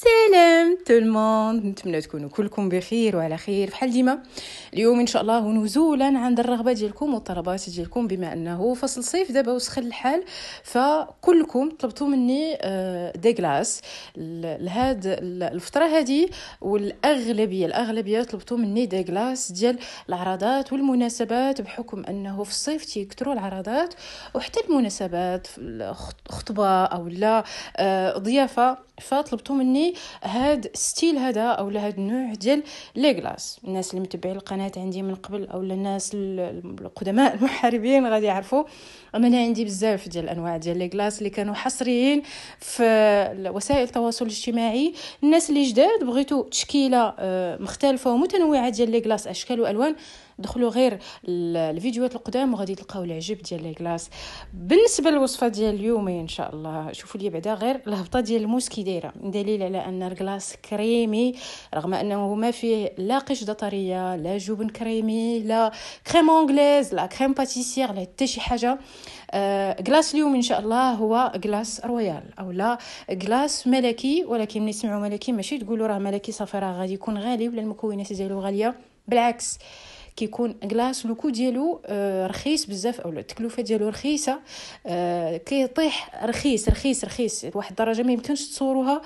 سلام تو الموند نتمنى تكونوا كلكم بخير وعلى خير فحال ديما اليوم ان شاء الله نزولا عند الرغبه ديالكم والطلبات ديالكم بما انه فصل صيف دابا وسخن الحال فكلكم طلبتوا مني دي غلاس لهاد الفتره هذه والاغلبيه الاغلبيه طلبتوا مني دي غلاس ديال العرضات والمناسبات بحكم انه في الصيف تيكثروا العرضات وحتى المناسبات خطبه او لا آه، ضيافه فطلبتوا مني هاد ستيل هذا او هاد النوع ديال لي غلاس الناس اللي متبعين القناه قناه عندي من قبل او الناس القدماء المحاربين غادي يعرفوا انا عندي بزاف ديال الانواع ديال لي كلاس اللي كانوا حصريين في وسائل التواصل الاجتماعي الناس اللي جداد بغيتو تشكيله آه، مختلفه ومتنوعه ديال لي كلاس اشكال والوان دخلوا غير الفيديوهات القدام وغادي تلقاو العجب ديال لي كلاص بالنسبه للوصفه ديال اليوم ان شاء الله شوفوا لي بعدا غير الهبطه ديال الموس كي دايره دليل على ان الكلاص كريمي رغم انه ما فيه لا قشده طريه لا جبن كريمي لا كريم انغليز لا كريم باتيسير لا حتى شي حاجه آه، كلاص اليوم ان شاء الله هو كلاص رويال او لا كلاص ملكي ولكن ملي تسمعوا ملكي ماشي تقولوا راه ملكي صافي راه غادي يكون غالي ولا المكونات ديالو غاليه بالعكس كيكون غلاس لو كو ديالو آه، رخيص بزاف او التكلفه ديالو رخيصه آه، كيطيح رخيص رخيص رخيص لواحد الدرجه ما يمكنش تصوروها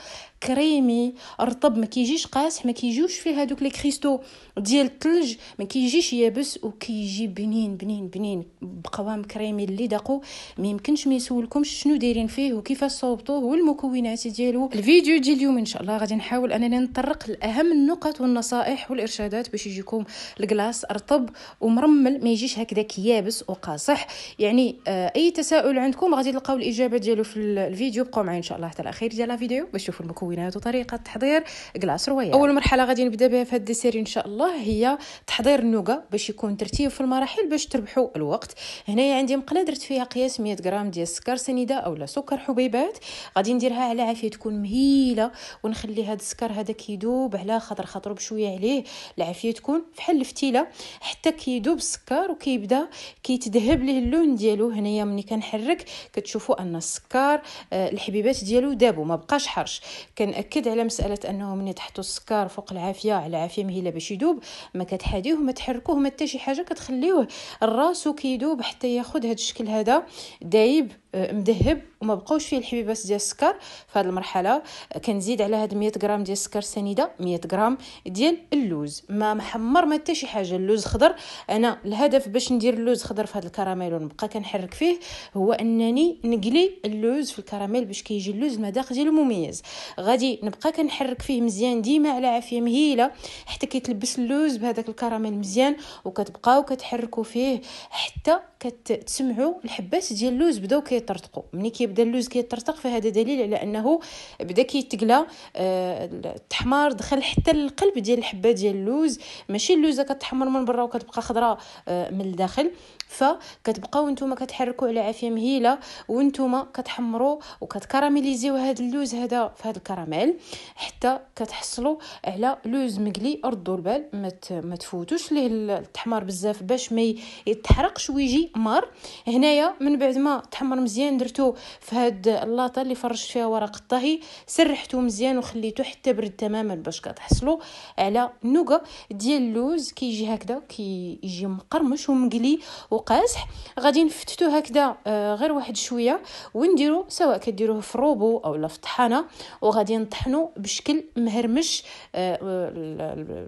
كريمي رطب ما كيجيش قاسح ما كيجيوش فيه هذوك لي كريستو ديال الثلج ما كيجيش يابس وكيجي بنين بنين بنين بقوام كريمي اللي دقو ما يمكنش ما يسولكمش شنو دايرين فيه وكيفاش صوبتوه والمكونات ديالو الفيديو ديال اليوم ان شاء الله غادي نحاول انني نطرق لاهم النقط والنصائح والارشادات باش يجيكم الكلاص رطب ومرمل ما يجيش هكذاك يابس وقاصح يعني آه، اي تساؤل عندكم غادي تلقاو الاجابه ديالو في الفيديو بقاو معايا ان شاء الله حتى الاخير ديال الفيديو باش تشوفوا المكونات المكونات وطريقه تحضير كلاص رويال اول مرحله غادي نبدا بها في هذا الديسير ان شاء الله هي تحضير النوغا باش يكون ترتيب في المراحل باش تربحوا الوقت هنايا عندي مقله درت فيها قياس 100 غرام ديال السكر سنيده اولا سكر حبيبات غادي نديرها على عافيه تكون مهيله ونخلي هذا السكر هذا كيدوب على خاطر خاطرو بشويه عليه العافيه تكون فحال الفتيله حتى كيدوب السكر وكيبدا كيتذهب ليه اللون ديالو هنايا ملي كنحرك كتشوفوا ان السكر آه، الحبيبات ديالو دابو ما بقاش حرش كنأكد على مسألة أنه من تحطوا السكر فوق العافية على عافية مهيلة باش يدوب ما كتحاديه ما تحركوه ما حتى شي حاجة كتخليوه الراس كيدوب حتى ياخد هذا الشكل هذا دايب مذهب وما بقاوش فيه الحبيبات ديال السكر في هذه المرحله كنزيد على هاد 100 غرام ديال السكر سنيده 100 غرام ديال اللوز ما محمر ما حتى شي حاجه اللوز خضر انا الهدف باش ندير اللوز خضر في هذا الكراميل ونبقى كنحرك فيه هو انني نقلي اللوز في الكراميل باش كيجي اللوز المذاق ديالو مميز غادي نبقى كنحرك فيه مزيان ديما على عافيه مهيله حتى كيتلبس اللوز بهذاك الكراميل مزيان وكتبقاو كتحركوا فيه حتى كتسمعوا الحبات ديال اللوز بداو كيطرطقوا ملي كيبدا اللوز كيطرطق فهذا دليل على انه بدا كيتقلى آه، التحمار دخل حتى للقلب ديال الحبه ديال اللوز ماشي اللوزه كتحمر من برا وكتبقى خضراء آه، من الداخل فكتبقاو نتوما كتحركوا على عافيه مهيله وانتوما كتحمروا وكتكراميليزيو هاد اللوز هذا في هذا الكراميل حتى كتحصلوا على لوز مقلي ردوا البال ما تفوتوش ليه التحمر بزاف باش ما يتحرقش ويجي مار هنايا من بعد ما تحمر مزيان درتو في هاد اللاطه اللي فرشت فيها ورق الطهي سرحتو مزيان وخليتو حتى برد تماما باش كتحصلوا على نوغا ديال اللوز كيجي هكذا كيجي مقرمش ومقلي و قاسح غادي نفتتو هكذا آه، غير واحد شويه ونديرو سواء كديروه في او اولا في الطحانه وغادي نطحنو بشكل مهرمش آه،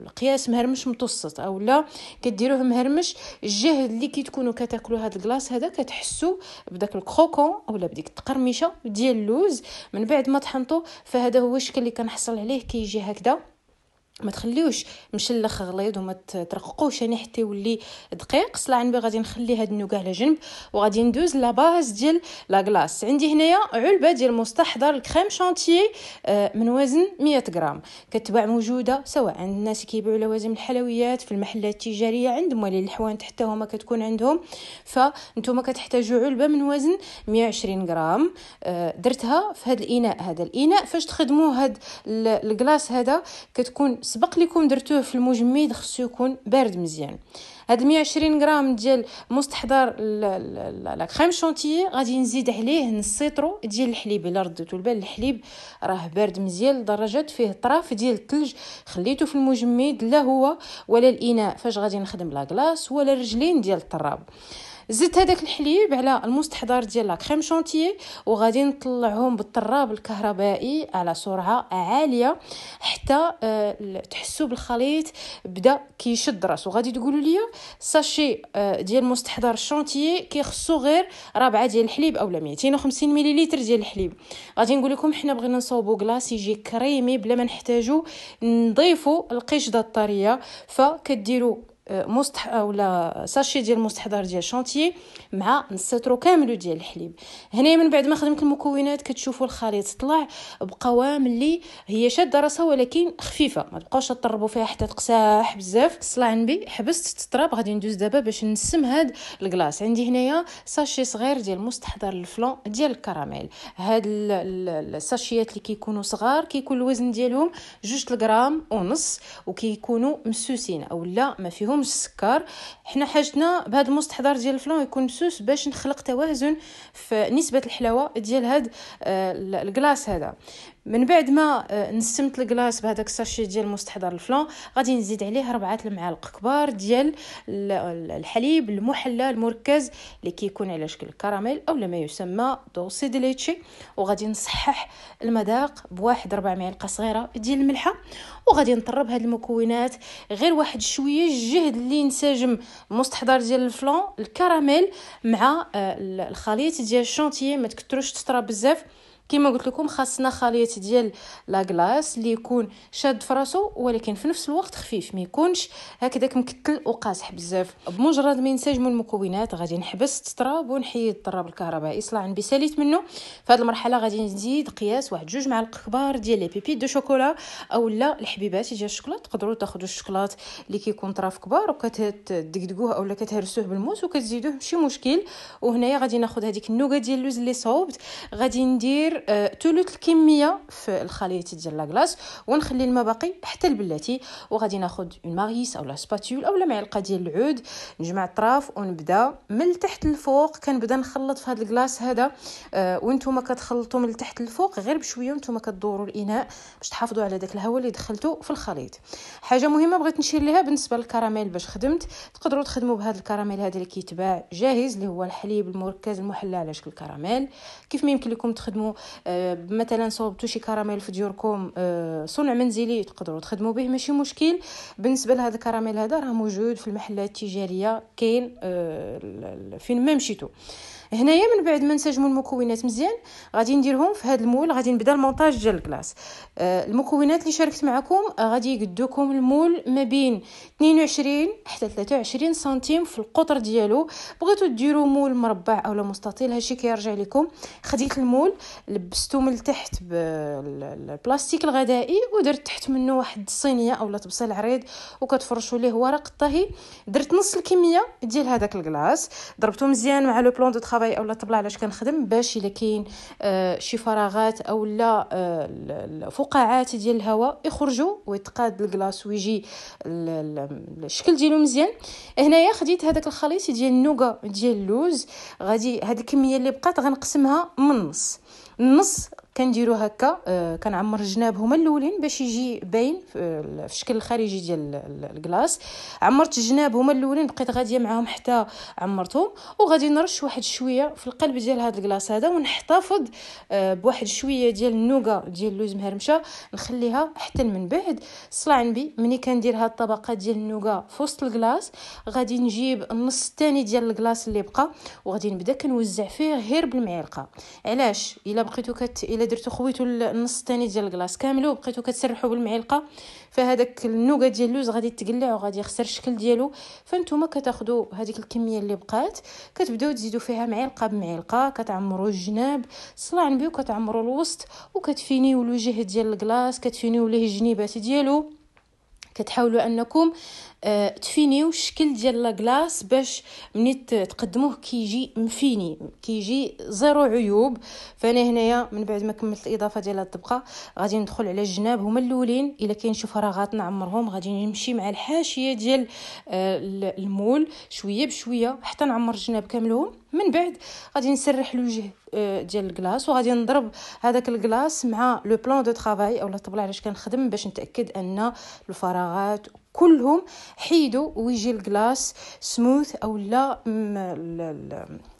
القياس مهرمش متوسط اولا كديروه مهرمش الجهد اللي كتكونوا كتاكلوا هذا الكلاص هذا كتحسوا بداك الكروكون او بديك التقرمشه ديال اللوز من بعد ما طحنتو فهذا هو الشكل اللي كنحصل عليه كيجي كي هكذا ما تخليوش مشلخ غليظ وما ترققوش يعني حتى يولي دقيق صلا عنبي غادي نخلي هاد النوكا على جنب وغادي ندوز لا باز ديال لا غلاص عندي هنايا علبه ديال مستحضر الكريم شانتيي آه، من وزن 100 غرام كتباع موجوده سواء عند الناس اللي كيبيعوا لوازم الحلويات في المحلات التجاريه عند ولا الحوانت حتى هما كتكون عندهم فانتوما كتحتاجوا علبه من وزن 120 غرام آه، درتها في هاد الاناء هذا الاناء فاش تخدموا هاد الكلاص هذا كتكون سبق لكم درتوه في المجمد خصو يكون بارد مزيان هاد 120 غرام ديال مستحضر لا كريم شونتيي غادي نزيد عليه نص سيترو ديال الحليب الا رديتو البال الحليب راه بارد مزيان لدرجه فيه طراف ديال الثلج خليته في المجمد لا هو ولا الاناء فاش غادي نخدم لا ولا الرجلين ديال الطراب زدت هذاك الحليب على المستحضر ديال لا كريم شونتيي وغادي نطلعهم بالطراب الكهربائي على سرعه عاليه حتى آه، تحسوا بالخليط بدا كيشد راسو غادي تقولوا لي ساشي آه، ديال مستحضر شونتيي كيخصو غير ربعه ديال الحليب اولا 250 مليلتر ديال الحليب غادي نقول لكم حنا بغينا نصاوبو كلاص يجي كريمي بلا ما نحتاجو نضيفو القشده الطريه فكديروا مستح ولا ساشي ديال المستحضر ديال شونتيي مع نص كامل ديال الحليب هنا من بعد ما خدمت المكونات كتشوفوا الخليط طلع بقوام اللي هي شاده راسها ولكن خفيفه ما تبقاوش تطربوا فيها حتى تقساح بزاف طلع عندي حبست التراب غادي ندوز دابا باش نسم هاد الكلاص عندي هنايا ساشي صغير ديال مستحضر الفلون ديال الكراميل هاد الساشيات اللي كيكونوا صغار كيكون الوزن ديالهم جوج الغرام ونص وكيكونوا مسوسين اولا ما فيهم عندهمش السكر حنا حاجتنا بهذا المستحضر ديال الفلون يكون مسوس باش نخلق توازن في نسبه الحلاوه ديال هاد آه، الكلاص هذا من بعد ما آه، نسمت الكلاص بهذاك الساشي ديال مستحضر الفلان غادي نزيد عليه ربعة المعالق كبار ديال الحليب المحلى المركز اللي كيكون على شكل كراميل او ما يسمى دوسي ديليتشي وغادي نصحح المذاق بواحد ربع معلقه صغيره ديال الملحه وغادي نطرب هاد المكونات غير واحد شويه الجهد اللي ينسجم مستحضر ديال الفلان الكراميل مع آه، الخليط ديال الشونتيي ما تكتروش تطرى بزاف كما قلت لكم خاصنا خليط ديال لاغلاس اللي يكون شاد فراسو ولكن في نفس الوقت خفيف ما يكونش هكذاك مكتل وقاصح بزاف بمجرد ما ينسجموا المكونات غادي نحبس التراب ونحيد التراب الكهربائي صلاعا بساليت منه في هذه المرحله غادي نزيد قياس واحد جوج معالق كبار ديال لي بيبي دو شوكولا اولا الحبيبات ديال الشوكولات تقدروا تاخذوا الشوكولات اللي كيكون طراف كبار وكتدقدقوه اولا كتهرسوه بالموس وكتزيدوه ماشي مشكل وهنايا غادي ناخذ هذيك النوكه ديال اللوز اللي صوبت غادي ندير ندير ثلث آه، الكميه في الخليط ديال لاكلاص ونخلي الماء باقي حتى البلاتي وغادي ناخذ اون ماريس اولا سباتول اولا معلقه ديال العود نجمع الطراف ونبدا من التحت للفوق كنبدا نخلط في هذا الكلاص هذا وانتم كتخلطوا من التحت للفوق غير بشويه وانتم كدوروا الاناء باش تحافظوا على داك الهواء اللي دخلتو في الخليط حاجه مهمه بغيت نشير ليها بالنسبه للكراميل باش خدمت تقدروا تخدموا بهذا الكراميل هذا اللي كيتباع جاهز اللي هو الحليب المركز المحلى على شكل كراميل كيف ما يمكن لكم تخدموا آه، مثلا صوبتو شي كراميل في ديوركم آه، صنع منزلي تقدروا تخدموا به ماشي مشكل بالنسبه لهذا الكراميل هذا راه موجود في المحلات التجاريه كاين آه، فين ما مشيتو هنايا من بعد ما نسجموا المكونات مزيان غادي نديرهم في هذا المول غادي نبدا المونتاج ديال الكلاص آه المكونات اللي شاركت معكم آه، غادي يقدوكم المول ما بين 22 حتى 23 سنتيم في القطر ديالو بغيتو ديروا مول مربع اولا مستطيل هادشي كيرجع لكم خديت المول لبستو من التحت بالبلاستيك الغذائي ودرت تحت منه واحد الصينيه اولا طبسيل عريض وكتفرشوا ليه ورق الطهي درت نص الكميه ديال هذاك الكلاص ضربته مزيان مع لو بلون دو الطراباي اولا طبلا علاش كنخدم باش الا كاين آه، شي فراغات اولا آه، فقاعات الفقاعات ديال الهواء يخرجوا ويتقاد الكلاص ويجي الشكل ديالو مزيان هنايا خديت هذاك الخليط ديال النوغا ديال اللوز غادي هاد الكميه اللي بقات غنقسمها من نص النص كنديرو هكا آه، كنعمر الجناب هما الاولين باش يجي باين آه، في الشكل الخارجي ديال الكلاص عمرت الجناب هما الاولين بقيت غاديه معاهم حتى عمرتهم وغادي نرش واحد شويه في القلب ديال هذا الكلاص هذا ونحتفظ آه، بواحد شويه ديال النوغا ديال اللوز مهرمشه نخليها حتى من بعد صلع نبي ملي كندير هاد الطبقه ديال النوغا في وسط الكلاص غادي نجيب النص الثاني ديال الكلاص اللي بقى وغادي نبدا كنوزع فيه غير بالمعلقه علاش الا بقيتو كت الا الا درتو خويتو النص الثاني ديال الكلاص كامل وبقيتو كتسرحو بالمعلقه فهداك النوكا ديال اللوز غادي تقلع وغادي يخسر الشكل ديالو فانتوما كتاخدو هذيك الكميه اللي بقات كتبداو تزيدو فيها معلقه بمعلقه كتعمرو الجناب صلاع نبيو كتعمرو الوسط وكتفينيو الوجه ديال الكلاص كتفينيو ليه الجنيبات ديالو كتحاولوا انكم تفينيو الشكل ديال لا كلاص باش ملي تقدموه كيجي مفيني كيجي زيرو عيوب فانا هنايا من بعد ما كملت الاضافه ديال هاد الطبقه غادي ندخل على الجناب هما الاولين الا كاين شي فراغات نعمرهم غادي نمشي مع الحاشيه ديال آه، المول شويه بشويه حتى نعمر الجناب كاملهم من بعد غادي نسرح الوجه آه، ديال الكلاص وغادي نضرب هذاك الكلاص مع لو بلان دو طرافاي اولا الطبله علاش كنخدم باش نتاكد ان الفراغات كلهم حيدوا ويجي الكلاص سموث او لا ما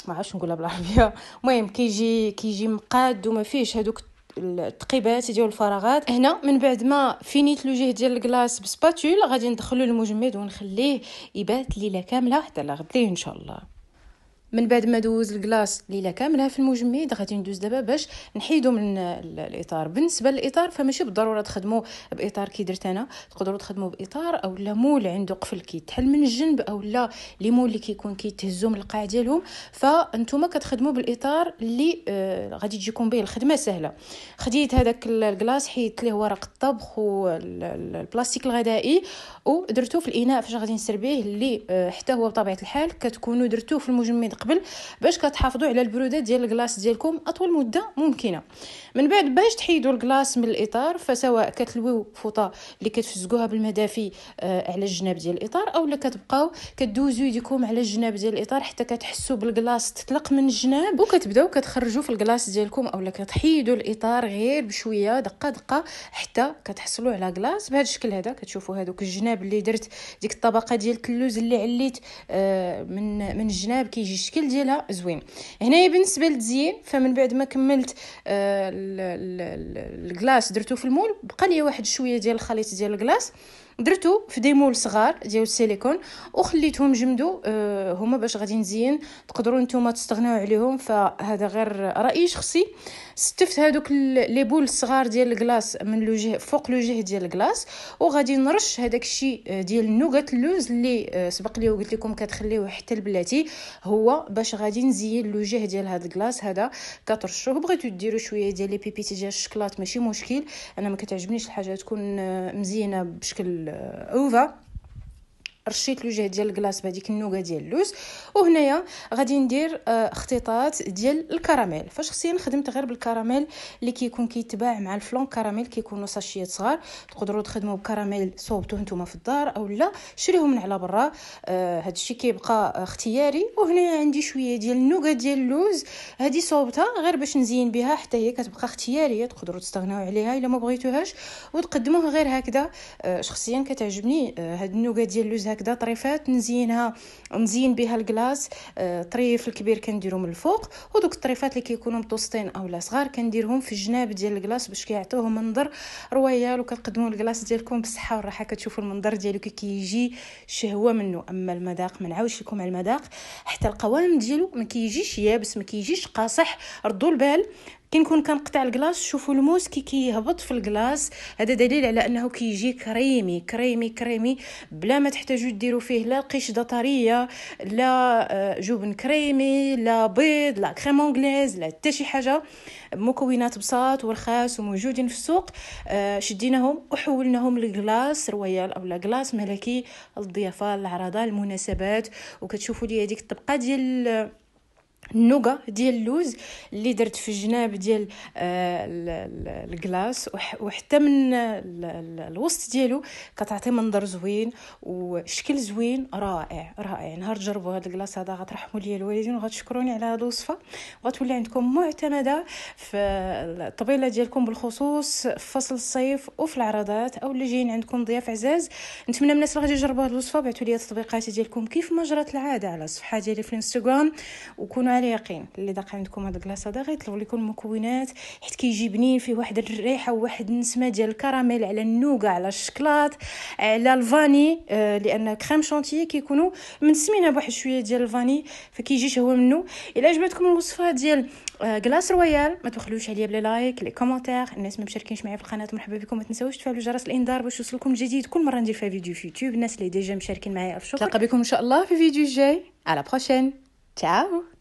عرفتش نقولها بالعربيه المهم كيجي كيجي مقاد وما فيهش هذوك التقيبات ديال الفراغات هنا من بعد ما فينيت لو جيه ديال الكلاص بسباتول غادي ندخلو المجمد ونخليه يبات ليله كامله حتى لا ان شاء الله من بعد ما دوز الكلاص ليله كامله في المجمد غادي ندوز دابا باش نحيدو من الاطار بالنسبه للاطار فماشي بالضروره تخدمو باطار كي درت انا تقدروا تخدموا باطار اولا مول عنده قفل كيتحل من الجنب اولا لي مول اللي كيكون كيتهزو من القاع ديالهم فانتوما كتخدموا بالاطار اللي آه غادي تجيكم به الخدمه سهله خديت هذاك الكلاص حيدت ليه ورق الطبخ والبلاستيك الغذائي ودرتو في الاناء فاش غادي نسربيه اللي آه حتى هو بطبيعه الحال كتكونوا درتوه في المجمد قبل باش كتحافظوا على البروده ديال الكلاص ديالكم اطول مده ممكنه من بعد باش تحيدوا الكلاص من الاطار فسواء كتلويو فوطه اللي كتفزقوها بالمدافي آه، على الجناب ديال الاطار اولا كتبقاو كدوزو يديكم على الجناب ديال الاطار حتى كتحسوا بالكلاص تطلق من الجناب وكتبداو كتخرجوا في الكلاص ديالكم اولا كتحيدوا الاطار غير بشويه دقه دقه حتى كتحصلوا على كلاص بهذا الشكل هذا كتشوفوا هذوك الجناب اللي درت ديك الطبقه ديال التلوز اللي عليت آه، من من الجناب كيجي الشكل ديالها زوين هنايا بالنسبه للتزيين فمن بعد ما كملت آه، الكلاص درتو في المول بقى لي واحد شويه ديال الخليط ديال الكلاص درتو في دي مول صغار ديال السيليكون وخليتهم جمدو أه هما باش غادي نزين تقدروا نتوما تستغناو عليهم فهذا غير راي شخصي ستفت هادوك لي بول الصغار ديال الكلاص من لوجه فوق لوجه ديال الكلاص وغادي نرش هذاك الشيء آه، ديال النوغات اللوز اللي آه، سبق لي وقلت لكم كتخليوه حتى البلاتي هو باش غادي نزين لوجه ديال هاد الكلاص هذا كترشوه بغيتو ديروا شويه ديال لي بيبيتي ديال الشكلاط ماشي مشكل انا ما كتعجبنيش الحاجه تكون آه، مزينه بشكل اوفر رشيت الوجه ديال الكلاص بهذيك النوكه ديال اللوز وهنايا غادي ندير آه، اختطاط ديال الكراميل فاش خدمت غير بالكراميل اللي كيكون كيتباع مع الفلون كراميل كيكونوا ساشيات صغار تقدروا تخدموا بكراميل صوبتوه نتوما في الدار او لا شريهم من على برا آه هذا الشيء كيبقى اختياري وهنا عندي شويه ديال النوكه ديال اللوز هذه صوبتها غير باش نزين بها حتى هي كتبقى اختياريه تقدروا تستغناو عليها الا ما بغيتوهاش وتقدموه غير هكذا آه شخصيا كتعجبني آه هاد النوكه ديال اللوز هكذا طريفات نزينها نزين بها الكلاص آه، طريف الكبير كنديرو من الفوق ودوك الطريفات اللي كيكونوا او اولا صغار كنديرهم في الجناب ديال الكلاص باش كيعطيوه منظر رويال وكتقدموا الكلاص ديالكم بالصحه والراحه كتشوفوا المنظر ديالو كي كيجي شهوه منه اما المذاق ما نعاودش لكم على المذاق حتى القوام ديالو ما كيجيش يابس ما كيجيش قاصح ردوا البال كي نكون كنقطع الكلاص شوفوا الموس كي كيهبط في الكلاص هذا دليل على انه كيجي كريمي كريمي كريمي بلا ما تحتاجوا ديروا فيه لا قشده طريه لا آه، جبن كريمي لا بيض لا كريم انغليز لا حتى شي حاجه مكونات بساط ورخاص وموجودين في السوق آه، شديناهم وحولناهم لكلاص رويال او لاكلاص ملكي للضيافه العرضه المناسبات وكتشوفوا لي هذيك الطبقه ديال النوغا ديال اللوز اللي درت في الجناب ديال آه، الكلاص وحتى من الوسط ديالو كتعطي منظر زوين وشكل زوين رائع رائع نهار تجربوا هذا الكلاص هذا غترحموا لي الوالدين وغتشكروني على هذه الوصفه وغتولي عندكم معتمده في الطبيله ديالكم بالخصوص في فصل الصيف وفي العرضات او اللي جايين عندكم ضياف عزاز نتمنى من الناس اللي غادي يجربوا هذه الوصفه بعثوا لي التطبيقات ديالكم كيف ما جرت العاده على الصفحه ديالي في الانستغرام وكونوا مريقين اللي داق عندكم هاد الكلاصه هذا غيطلبوا لكم المكونات حيت كيجي بنين فيه واحد الريحه وواحد النسمه ديال الكراميل على النوغا على الشكلاط على الفاني آه، لان كريم شانتيه كيكونوا منسمينها بواحد شويه ديال الفاني فكيجي شهوه منه الا عجبتكم الوصفه ديال كلاص آه، رويال ما تخلوش عليا بلي لايك لي كومونتير الناس ما مشاركينش معايا في القناه مرحبا بكم ما تنساوش تفعلوا جرس الانذار باش يوصلكم الجديد كل مره ندير فيها فيديو في يوتيوب الناس اللي ديجا مشاركين معايا في شكر نتلاقى بكم ان شاء الله في فيديو جاي على بروشين Ciao